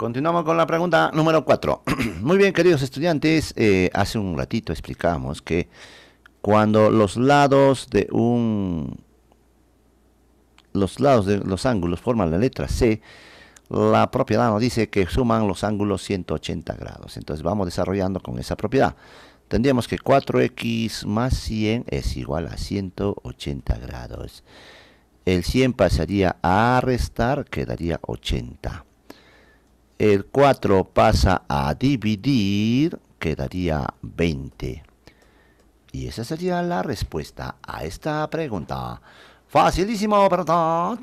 Continuamos con la pregunta número 4. Muy bien, queridos estudiantes, eh, hace un ratito explicamos que cuando los lados de un los lados de los ángulos forman la letra C, la propiedad nos dice que suman los ángulos 180 grados. Entonces vamos desarrollando con esa propiedad. Tendríamos que 4x más 100 es igual a 180 grados. El 100 pasaría a restar, quedaría 80. El 4 pasa a dividir, quedaría 20. Y esa sería la respuesta a esta pregunta. Facilísimo, ¿verdad?